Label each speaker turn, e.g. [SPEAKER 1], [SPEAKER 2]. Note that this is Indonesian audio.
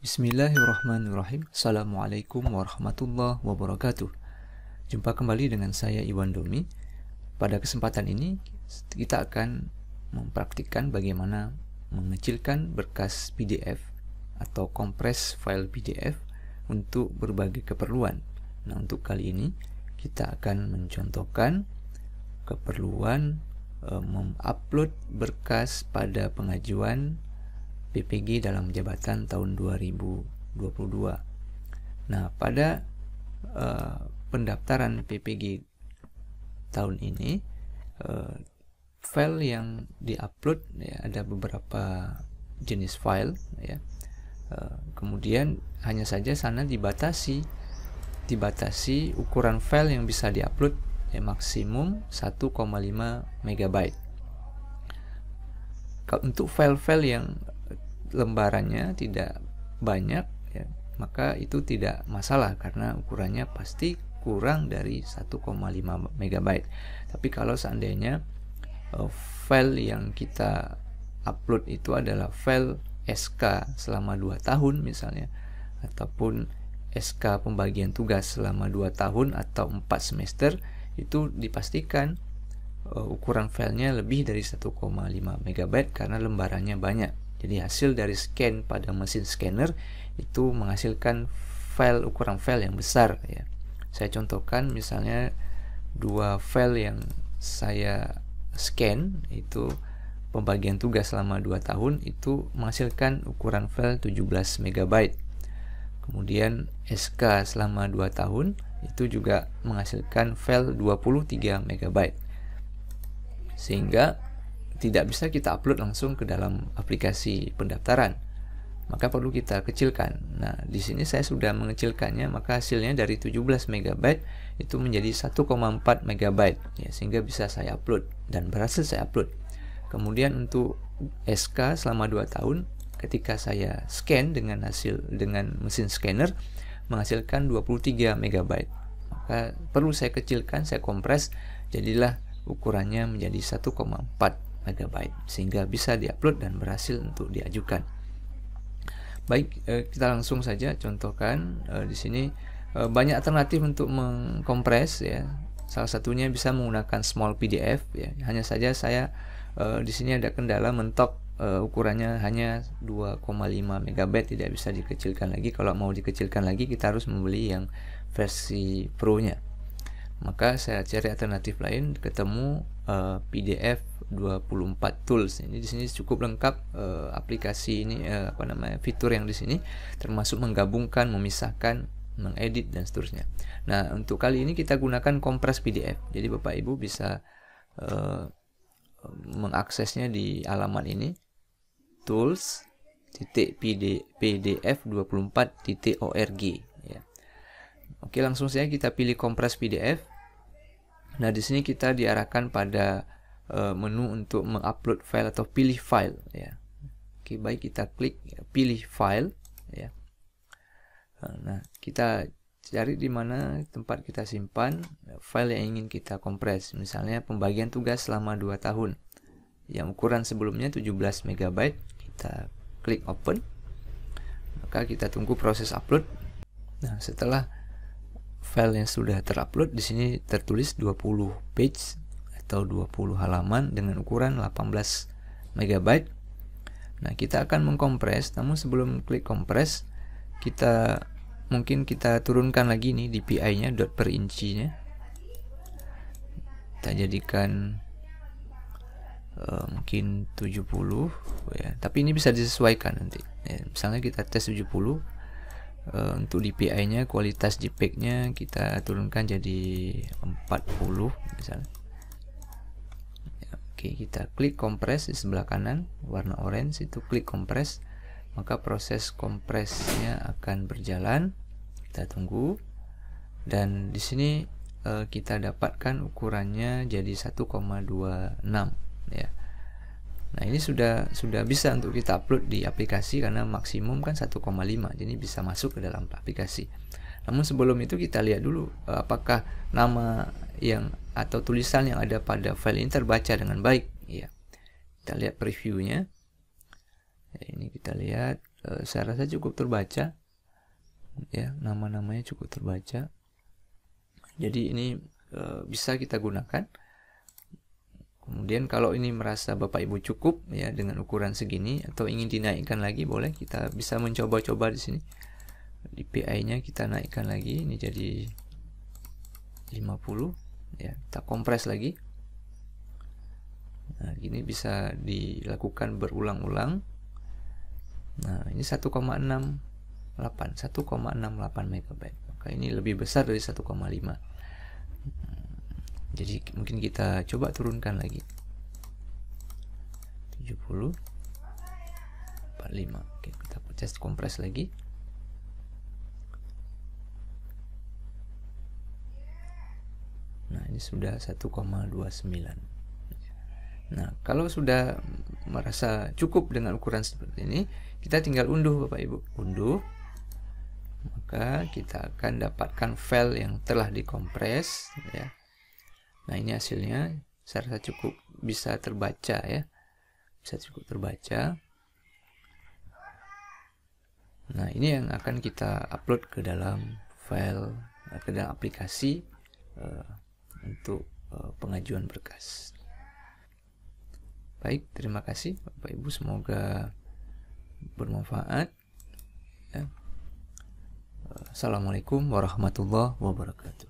[SPEAKER 1] Bismillahirrahmanirrahim. Assalamualaikum warahmatullahi wabarakatuh. Jumpa kembali dengan saya Iwan Domi. Pada kesempatan ini kita akan mempraktikkan bagaimana mengecilkan berkas PDF atau kompres file PDF untuk berbagai keperluan. Nah, untuk kali ini kita akan mencontohkan keperluan e, mengupload berkas pada pengajuan PPG dalam jabatan tahun 2022. Nah, pada uh, pendaftaran PPG tahun ini uh, file yang diupload ya, ada beberapa jenis file ya. Uh, kemudian hanya saja sana dibatasi dibatasi ukuran file yang bisa diupload ya, maksimum 1,5 MB. Untuk file-file yang lembarannya tidak banyak ya, maka itu tidak masalah karena ukurannya pasti kurang dari 1,5 MB. Tapi kalau seandainya uh, file yang kita upload itu adalah file SK selama 2 tahun misalnya ataupun SK pembagian tugas selama 2 tahun atau 4 semester itu dipastikan uh, ukuran filenya lebih dari 1,5 MB karena lembarannya banyak. Jadi hasil dari scan pada mesin scanner itu menghasilkan file ukuran file yang besar ya. Saya contohkan misalnya dua file yang saya scan itu pembagian tugas selama 2 tahun itu menghasilkan ukuran file 17 MB. Kemudian SK selama 2 tahun itu juga menghasilkan file 23 MB. Sehingga tidak bisa kita upload langsung ke dalam aplikasi pendaftaran. Maka perlu kita kecilkan. Nah, di sini saya sudah mengecilkannya, maka hasilnya dari 17 MB itu menjadi 1,4 MB ya, sehingga bisa saya upload dan berhasil saya upload. Kemudian untuk SK selama 2 tahun ketika saya scan dengan hasil dengan mesin scanner menghasilkan 23 MB. Maka perlu saya kecilkan, saya kompres jadilah ukurannya menjadi 1,4 megabyte sehingga bisa diupload dan berhasil untuk diajukan. Baik, eh, kita langsung saja contohkan eh, di sini eh, banyak alternatif untuk mengkompres ya. Salah satunya bisa menggunakan small PDF ya. Hanya saja saya di sini ada kendala mentok ukurannya hanya 2,5 MB tidak bisa dikecilkan lagi. Kalau mau dikecilkan lagi kita harus membeli yang versi Pro-nya. Maka saya cari alternatif lain ketemu PDF 24 tools. Ini di sini cukup lengkap uh, aplikasi ini uh, apa namanya fitur yang di sini termasuk menggabungkan, memisahkan, mengedit dan seterusnya. Nah, untuk kali ini kita gunakan kompres PDF. Jadi Bapak Ibu bisa uh, mengaksesnya di alamat ini tools titik pdf 24.org ya. Oke, langsung saja kita pilih kompres PDF. Nah, di sini kita diarahkan pada uh, menu untuk mengupload file atau pilih file ya. Oke, baik kita klik pilih file ya. Uh, nah, kita cari di mana tempat kita simpan file yang ingin kita kompres. Misalnya pembagian tugas selama 2 tahun. Yang ukuran sebelumnya 17 MB, kita klik open. Maka kita tunggu proses upload. Nah, setelah file yang sudah terupload di sini tertulis 20 page atau 20 halaman dengan ukuran 18 MB. Nah, kita akan mengkompres, namun sebelum klik kompres, kita mungkin kita turunkan lagi nih DPI-nya, dot per inci-nya. Kita jadikan eh, mungkin 70 ya. Tapi ini bisa disesuaikan nanti. Ya, misalnya kita tes 70 uh, eh, untuk DPI-nya, kualitas JPEG-nya kita turunkan jadi 40 misalnya. Oke, kita klik kompres di sebelah kanan, warna orange itu klik kompres, maka proses kompresnya akan berjalan. Kita tunggu. Dan di sini eh, kita dapatkan ukurannya jadi 1,26 ya. Nah, ini sudah sudah bisa untuk kita upload di aplikasi karena maksimum kan 1,5. Jadi bisa masuk ke dalam aplikasi. Namun sebelum itu kita lihat dulu eh, apakah nama yang atau tulisan yang ada pada file ini terbaca dengan baik ya kita lihat previewnya ya, ini kita lihat e, saya rasa cukup terbaca ya nama-namanya cukup terbaca jadi ini e, bisa kita gunakan kemudian kalau ini merasa bapak ibu cukup ya dengan ukuran segini atau ingin dinaikkan lagi boleh kita bisa mencoba-coba di sini dpi nya kita naikkan lagi ini jadi 50 ya kita kompres lagi nah ini bisa dilakukan berulang-ulang nah ini 1,68 1,68 MB maka ini lebih besar dari 1,5 jadi mungkin kita coba turunkan lagi 70 45 oke kita just kompres lagi sudah 1,29 Nah, kalau sudah merasa cukup dengan ukuran seperti ini, kita tinggal unduh Bapak Ibu. Unduh. Maka kita akan dapatkan file yang telah dikompres ya. Nah, ini hasilnya saya rasa cukup bisa terbaca ya. Bisa cukup terbaca. Nah, ini yang akan kita upload ke dalam file ke dalam aplikasi eh, untuk eh, pengajuan berkas. Baik, terima kasih Bapak Ibu, semoga bermanfaat. Ya. Assalamualaikum warahmatullahi wabarakatuh.